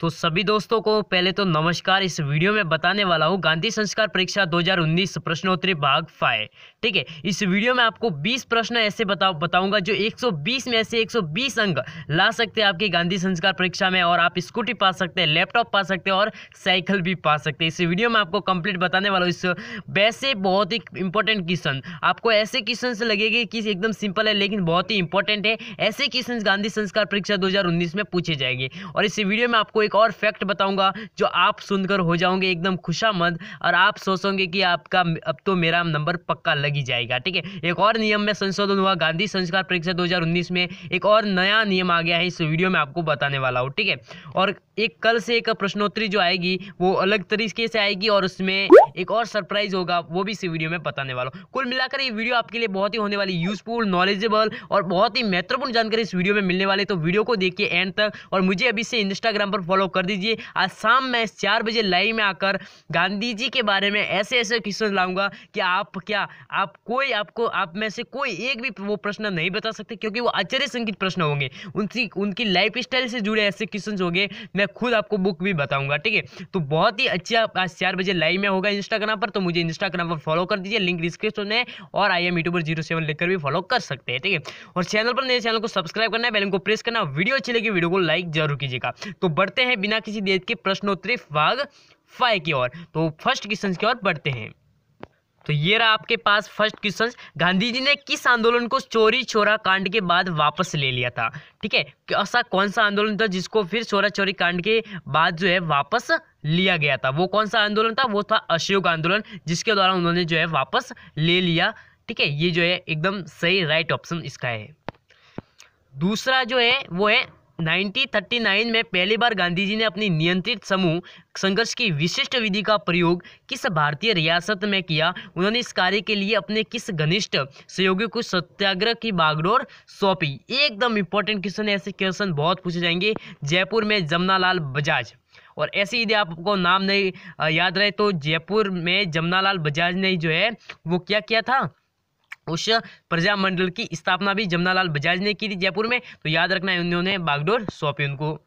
तो सभी दोस्तों को पहले तो नमस्कार इस वीडियो में बताने वाला हूँ गांधी संस्कार परीक्षा 2019 प्रश्नोत्तरी भाग फाइव ठीक है इस वीडियो में आपको 20 प्रश्न ऐसे बताओ बताऊंगा जो 120 में से 120 अंक ला सकते हैं आपकी गांधी संस्कार परीक्षा में और आप स्कूटी पा सकते हैं लैपटॉप पा सकते हैं और साइकिल भी पा सकते हैं इस वीडियो में आपको कंप्लीट बताने वाला हूँ इस वैसे बहुत ही इंपॉर्टेंट क्वेश्चन आपको ऐसे क्वेश्चन लगेगी कि एकदम सिंपल है लेकिन बहुत ही इंपॉर्टेंट है ऐसे क्वेश्चन गांधी संस्कार परीक्षा दो में पूछे जाएंगे और इस वीडियो में आपको एक और फैक्ट बताऊंगा जो आप सुनकर हो जाओगे एकदम खुशामंद और आप सोचोगे कि आपका अब तो मेरा नंबर पक्का लग ही जाएगा ठीक है एक और नियम में संशोधन हुआ गांधी संस्कार परीक्षा दो में एक और नया नियम आ गया है इस वीडियो में आपको बताने वाला हूँ ठीक है और एक कल से एक प्रश्नोत्तरी जो आएगी वो अलग तरीके से आएगी और उसमें एक और सरप्राइज होगा वो भी इस वीडियो में बताने वाला हूँ कुल मिलाकर ये वीडियो आपके लिए बहुत ही होने वाली यूजफुल नॉलेजेबल और बहुत ही महत्वपूर्ण जानकारी इस वीडियो में मिलने वाले तो वीडियो को देखिए एंड तक और मुझे अभी से इंस्टाग्राम पर फॉलो फॉलो कर दीजिए आज शाम में चार बजे लाइव में आकर गांधी जी के बारे में ऐसे ऐसे क्वेश्चन लाऊंगा कि आप क्या आप कोई आपको आप में से कोई एक भी वो प्रश्न नहीं बता सकते क्योंकि वो आश्चर्य संकित प्रश्न होंगे उनकी उनकी लाइफ स्टाइल से जुड़े ऐसे क्वेश्चन होंगे मैं खुद आपको बुक भी बताऊंगा ठीक है तो बहुत ही अच्छा आज चार बजे लाइव में होगा इंस्टाग्राम पर तो मुझे इंस्टाग्राम पर फॉलो कर दीजिए लिंक डिस्क्रिप्शन में और I am YouTuber zero seven लिखकर भी फॉलो कर सकते हैं ठीक है और चैनल पर नए चैनल को सब्सक्राइब करना है बेल को प्रेस करना वीडियो अच्छी लगी वीडियो को लाइक जरूर कीजिएगा तो बढ़ते हैं हैं बिना किसी देर के प्रश्नोत्तरी भाग फाइव की ओर तो फर्स्ट क्वेश्चन की ओर बढ़ते हैं तो ये रहा आपके पास फर्स्ट क्वेश्चन गांधी जी ने किस आंदोलन को चोरी चोरा कांड के बाद वापस ले लिया था ठीक है ऐसा कौन सा आंदोलन था जिसको फिर चोरा चोरी कांड के बाद जो है वापस लिया गया था वो कौन सा आंदोलन था वो था अशोक आंदोलन जिसके द्वारा उन्होंने जो है वापस ले लिया ठीक है ये जो है एकदम सही राइट ऑप्शन इसका है दूसरा जो है वो है 1939 में पहली बार गांधी जी ने अपनी नियंत्रित समूह संघर्ष की विशिष्ट विधि का प्रयोग किस भारतीय रियासत में किया उन्होंने इस कार्य के लिए अपने किस घनिष्ठ सहयोगी को सत्याग्रह की बागडोर सौंपी एकदम इंपॉर्टेंट क्वेश्चन ऐसे क्वेश्चन बहुत पूछे जाएंगे जयपुर में जमुनालाल बजाज और ऐसे यदि आपको नाम नहीं याद रहे तो जयपुर में जमुनालाल बजाज ने जो है वो क्या किया था उस प्रजामंडल की स्थापना भी जमनालाल बजाज ने की थी जयपुर में तो याद रखना है उन्होंने बागडोर सौंपी उनको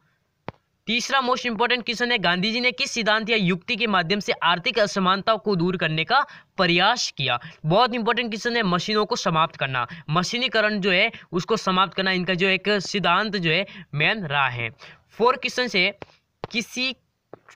तीसरा मोस्ट इंपॉर्टेंट क्वेश्चन है गांधी जी ने किस सिद्धांत या युक्ति के माध्यम से आर्थिक असमानता को दूर करने का प्रयास किया बहुत इंपॉर्टेंट क्वेश्चन है मशीनों को समाप्त करना मशीनीकरण जो है उसको समाप्त करना इनका जो एक सिद्धांत जो है मेन रहा है फोर क्वेश्चन है किसी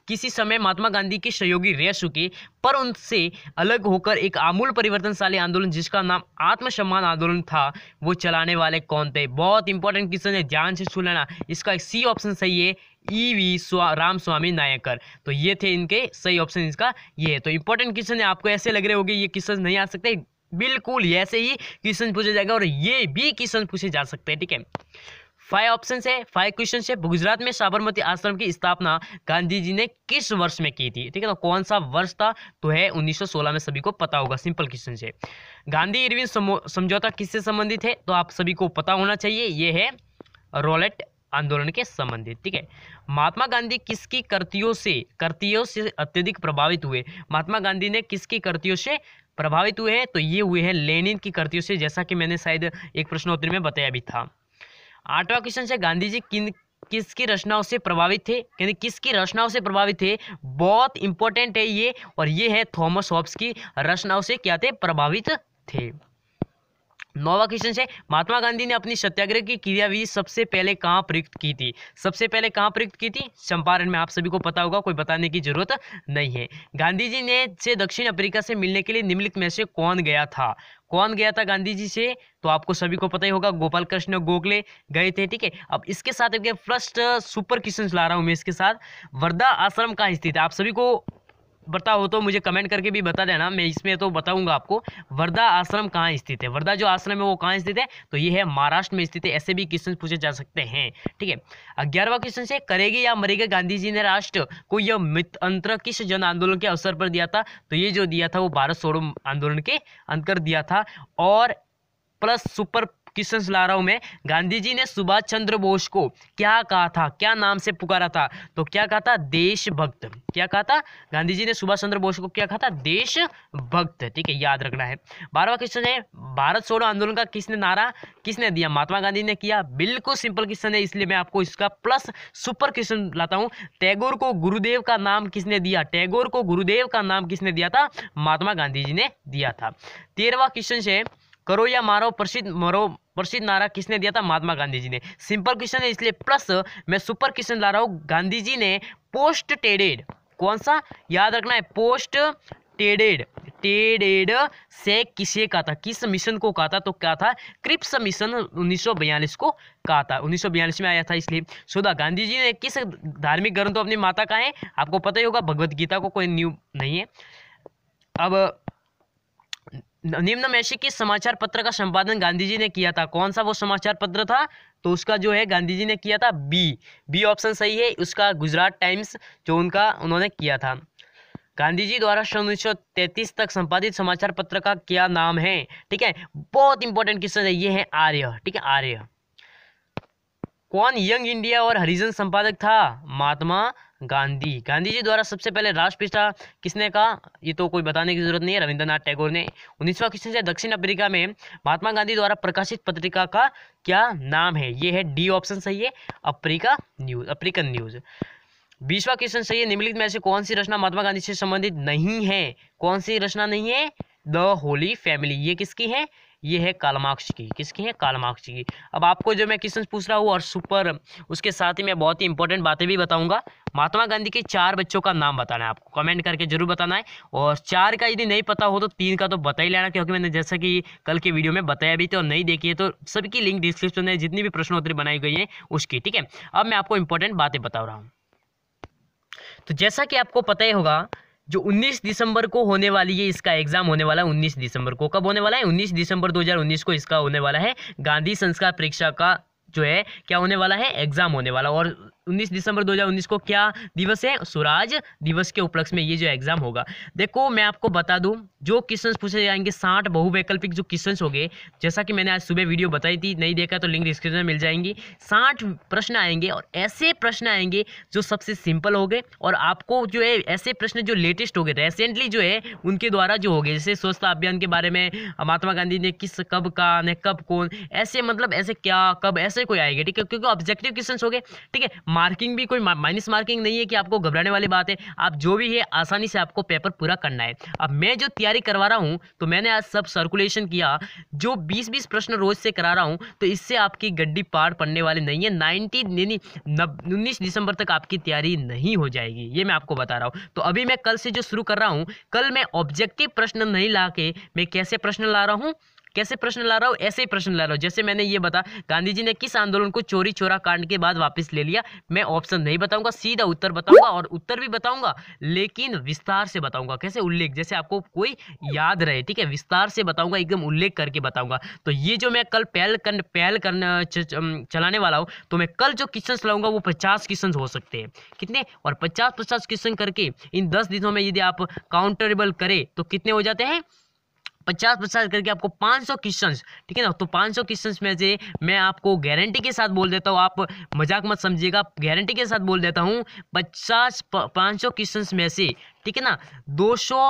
किसी समय महात्मा गांधी के सहयोगी रह चुके पर उनसे अलग होकर एक आमूल परिवर्तनशाली आंदोलन जिसका नाम आत्मसम्मान आंदोलन था वो चलाने वाले कौन थे बहुत इंपॉर्टेंट क्वेश्चन है ध्यान से सुन लेना इसका सी ऑप्शन सही है ई e वी स्वा, राम स्वामी नायकर तो ये थे इनके सही ऑप्शन इसका ये है तो इंपॉर्टेंट क्वेश्चन है आपको ऐसे लग रहे होंगे ये क्वेश्चन नहीं आ सकते बिल्कुल ऐसे ही क्वेश्चन पूछे जाएगा और ये भी क्वेश्चन पूछे जा सकते हैं ठीक है फाइव ऑप्शन है फाइव क्वेश्चन है गुजरात में साबरमती आश्रम की स्थापना गांधी जी ने किस वर्ष में की थी ठीक है ना कौन सा वर्ष था तो है 1916 में सभी को पता होगा सिंपल क्वेश्चन है गांधी इरविन समझौता किससे संबंधित है तो आप सभी को पता होना चाहिए ये है रोलेट आंदोलन के संबंधित ठीक है महात्मा गांधी किसकी कृतियों से कृतियों से अत्यधिक प्रभावित हुए महात्मा गांधी ने किसकी कृतियों से प्रभावित हुए हैं तो ये हुए हैं लेनिन की कृतियों से जैसा कि मैंने शायद एक प्रश्नोत्तर में बताया भी था आठवां क्वेश्चन है गांधी जी किन किसकी रचनाओं से प्रभावित थे यानी किसकी रचनाओं से प्रभावित थे बहुत इंपॉर्टेंट है ये और ये है थॉमस हॉब्स की रचनाओं से क्या थे प्रभावित थे नौवा क्वेश्चन है महात्मा गांधी ने अपनी सत्याग्रह की क्रियाविधि सबसे पहले कहाँ प्रयुक्त की थी सबसे पहले कहाँ प्रयुक्त की थी चंपारण में आप सभी को पता होगा कोई बताने की जरूरत नहीं है गांधी जी ने से दक्षिण अफ्रीका से मिलने के लिए निम्नलिखित में से कौन गया था कौन गया था गांधी जी से तो आपको सभी को पता ही होगा गोपाल कृष्ण गोखले गए थे ठीक है अब इसके साथ फर्स्ट सुपर क्वेश्चन ला रहा हूँ मैं इसके साथ वर्धा आश्रम कहाँ स्थित है आप सभी को पता हो तो मुझे कमेंट करके भी बता देना मैं इसमें तो बताऊंगा आपको वर्धा आश्रम कहाँ स्थित है वर्धा जो आश्रम है वो कहाँ स्थित है तो ये है महाराष्ट्र में स्थित है ऐसे भी क्वेश्चन पूछे जा सकते हैं ठीक है ग्यारहवा क्वेश्चन से करेगी या मरेगा गांधी जी ने राष्ट्र को यह मित्र किस जन आंदोलन के अवसर पर दिया था तो ये जो दिया था वो भारत छोड़ो आंदोलन के अंतर दिया था और प्लस सुपर क्वेश्चन ला रहा हूँ मैं गांधी जी ने सुभाष चंद्र बोस को क्या कहा था क्या नाम से पुकारा था तो क्या कहा था देशभक्त क्या कहा था गांधी जी ने सुभाष चंद्र बोस को क्या कहा था देशभक्त ठीक है याद रखना है बारहवा क्वेश्चन है भारत छोड़ो आंदोलन का किसने नारा किसने दिया महात्मा गांधी ने किया बिल्कुल सिंपल क्वेश्चन है इसलिए मैं आपको इसका प्लस सुपर क्वेश्चन लाता हूँ टैगोर को गुरुदेव का नाम किसने दिया टैगोर को गुरुदेव का नाम किसने दिया था महात्मा गांधी जी ने दिया था तेरहवा क्वेश्चन है करो या मारो प्रसिद्ध मरो प्रसिद्ध नारा किसने दिया था महात्मा गांधी जी ने सिंपल क्वेश्चन है इसलिए प्लस मैं सुपर क्वेश्चन ला रहा हूँ गांधी जी ने पोस्ट टेडेड कौन सा याद रखना है पोस्ट टेडेड टेडेड से किसे कहा था किस मिशन को कहा था तो क्या था क्रिप्स मिशन उन्नीस को कहा था उन्नीस में आया था इसलिए सुधा गांधी जी ने किस धार्मिक ग्रंथ अपनी माता का है आपको पता ही होगा भगवदगीता को कोई न्यू नहीं है अब निम्न में से किस समाचार पत्र का संपादन गांधी जी ने किया था कौन सा वो समाचार पत्र था तो उसका जो है गांधी जी ने किया था बी बी ऑप्शन सही है उसका गुजरात टाइम्स जो उनका उन्होंने किया था गांधी जी द्वारा सन उन्नीस तक संपादित समाचार पत्र का क्या नाम है ठीक है बहुत इंपॉर्टेंट क्वेश्चन है ये है आर्य ठीक है आर्य कौन यंग इंडिया और हरिजन संपादक था महात्मा गांधी गांधी जी द्वारा सबसे पहले राष्ट्रपिता किसने कहा ये तो कोई बताने की जरूरत नहीं है रविंद्रनाथ टैगोर ने उन्नीसवा क्वेश्चन है दक्षिण अफ्रीका में महात्मा गांधी द्वारा प्रकाशित पत्रिका का क्या नाम है ये है डी ऑप्शन सही है अफ्रीका न्यूज अफ्रीकन न्यूज बीसवा क्वेश्चन सही है निम्नलिखित में से कौन सी रचना महात्मा गांधी से संबंधित नहीं है कौन सी रचना नहीं है द होली फैमिली ये किसकी है ये है कालमाक्ष की किसकी है कालमाक्ष की अब आपको जो मैं क्वेश्चन पूछ रहा हूँ और सुपर उसके साथ ही मैं बहुत ही इंपॉर्टेंट बातें भी बताऊंगा महात्मा गांधी के चार बच्चों का नाम बताना है आपको कमेंट करके जरूर बताना है और चार का यदि नहीं पता हो तो तीन का तो बता ही लेना क्योंकि मैंने जैसा कि कल के वीडियो में बताया भी थे और नहीं देखी है तो सबकी लिंक डिस्क्रिप्शन में जितनी भी प्रश्नोत्तरी बनाई गई है उसकी ठीक है अब मैं आपको इंपॉर्टेंट बातें बता रहा हूँ तो जैसा कि आपको पता ही होगा जो 19 दिसंबर को होने वाली है इसका एग्जाम होने वाला है 19 दिसंबर को कब होने वाला है 19 दिसंबर 2019 को इसका होने वाला है गांधी संस्कार परीक्षा का जो है क्या होने वाला है एग्जाम होने वाला और 19 दिसंबर 2019 को क्या दिवस है स्वराज दिवस के उपलक्ष्य में ये जो एग्जाम होगा देखो मैं आपको बता दूं जो क्वेश्चंस पूछे जाएंगे साठ बहुवैकल्पिक जो क्वेश्चंस हो गए जैसा कि मैंने आज सुबह वीडियो बताई थी नहीं देखा तो लिंक डिस्क्रिप्शन में मिल जाएंगी साठ प्रश्न आएंगे और ऐसे प्रश्न आएंगे जो सबसे सिंपल हो गए और आपको जो है ऐसे प्रश्न जो लेटेस्ट हो गए रेसेंटली जो है उनके द्वारा जो हो गए जैसे स्वच्छता अभियान के बारे में महात्मा गांधी ने किस कब का ने कब कौन ऐसे मतलब ऐसे क्या कब ऐसे कोई आएंगे ठीक है क्योंकि ऑब्जेक्टिव क्वेश्चन हो गए ठीक है मार्किंग भी कोई माइनस मार्किंग नहीं है कि आपको घबराने वाली बात है आप जो भी है आसानी से आपको पेपर पूरा करना है अब मैं जो तैयारी करवा रहा हूँ तो मैंने आज सब सर्कुलेशन किया जो बीस बीस प्रश्न रोज से करा रहा हूँ तो इससे आपकी गड्डी पार पड़ने वाली नहीं है नाइनटी यानी उन्नीस दिसंबर तक आपकी तैयारी नहीं हो जाएगी ये मैं आपको बता रहा हूँ तो अभी मैं कल से जो शुरू कर रहा हूँ कल मैं ऑब्जेक्टिव प्रश्न नहीं ला मैं कैसे प्रश्न ला रहा हूँ कैसे प्रश्न ला रहा हूँ ऐसे ही प्रश्न ला रहा हूँ जैसे मैंने ये बता गांधी जी ने किस आंदोलन को चोरी चोरा कांड के बाद वापस ले लिया मैं ऑप्शन नहीं बताऊंगा सीधा उत्तर बताऊंगा और उत्तर भी बताऊंगा लेकिन विस्तार से बताऊंगा कैसे उल्लेख जैसे आपको कोई याद रहे ठीक है विस्तार से बताऊंगा एकदम उल्लेख करके बताऊंगा तो ये जो मैं कल पहल कर पहल करना चलाने वाला हूँ तो मैं कल जो क्वेश्चन लाऊंगा वो पचास क्वेश्चन हो सकते हैं कितने और पचास पचास क्वेश्चन करके इन दस दिनों में यदि आप काउंटरेबल करें तो कितने हो जाते हैं पचास पचास करके आपको पाँच सौ क्वेश्चन ठीक है ना तो पाँच सौ क्वेश्चन में से मैं आपको गारंटी के साथ बोल देता हूँ आप मजाक मत समझिएगा गारंटी के साथ बोल देता हूँ पचास पाँच सौ क्वेश्चन में से ठीक है ना दो सौ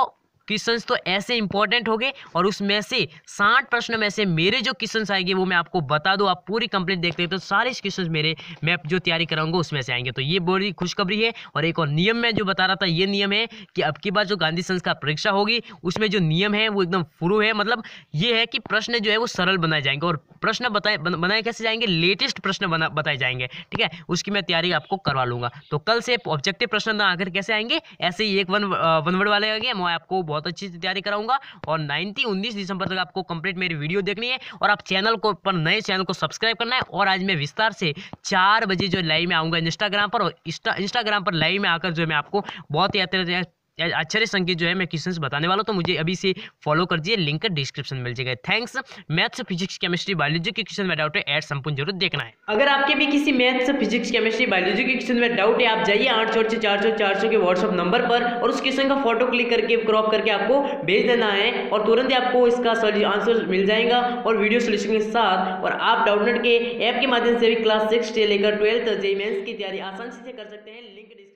क्वेश्चंस तो ऐसे इंपॉर्टेंट हो गए और उसमें से साठ प्रश्न में से मेरे जो क्वेश्चंस आएंगे वो मैं आपको बता दूँ आप पूरी कंप्लीट देखते हैं तो सारे क्वेश्चन मेरे मैं जो तैयारी कराऊंगा उसमें से आएंगे तो ये बड़ी खुशखबरी है और एक और नियम मैं जो बता रहा था ये नियम है कि अब की बार जो गांधी संस्कार परीक्षा होगी उसमें जो नियम है वो एकदम फ्रू है मतलब ये है कि प्रश्न जो है वो सरल बनाए जाएंगे और प्रश्न बताए बनाए कैसे जाएंगे लेटेस्ट प्रश्न बना बताए जाएंगे ठीक है उसकी मैं तैयारी आपको करवा लूंगा तो कल से ऑब्जेक्टिव प्रश्न आकर कैसे आएंगे ऐसे ही एक वन वन वर्ड वाले आएंगे मैं आपको बहुत बहुत अच्छी से तैयारी कराऊंगा और नाइनटी उन्नीस दिसंबर तक आपको कंप्लीट मेरी वीडियो देखनी है और आप चैनल को पर नए चैनल को सब्सक्राइब करना है और आज मैं विस्तार से चार बजे जो लाइव में आऊँगा इंस्टाग्राम पर और इंस्टाग्राम पर लाइव में आकर जो मैं आपको बहुत ही अक्षर संख्या जो है मैं क्वेश्चन बताने वाला तो मुझे अभी से फॉलो कर दिए लिंक डिस्क्रिप्शन मिल जाएगा thanks maths physics chemistry biology के क्वेश्चन में डाउट है एड संपूर्ण जरूर देखना है अगर आपके भी किसी मैथ्स फिजिक्स केमिस्ट्री बायोलॉजी के क्वेश्चन में डाउट है आप जाइए आठ सौ चार सौ चार सौ के व्हाट्सअप नंबर पर और उस क्वेश्चन का फोटो क्लिक करके क्रॉप करके आपको भेज देना है और तुरंत ही आपको इसका आंसर मिल जाएगा और वीडियो सोल्यूशन के साथ और आप डाउटनेट के ऐप के माध्यम से भी क्लास सिक्स से लेकर ट्वेल्थ जेमेंस की तैयारी आसानी से कर सकते हैं लिंक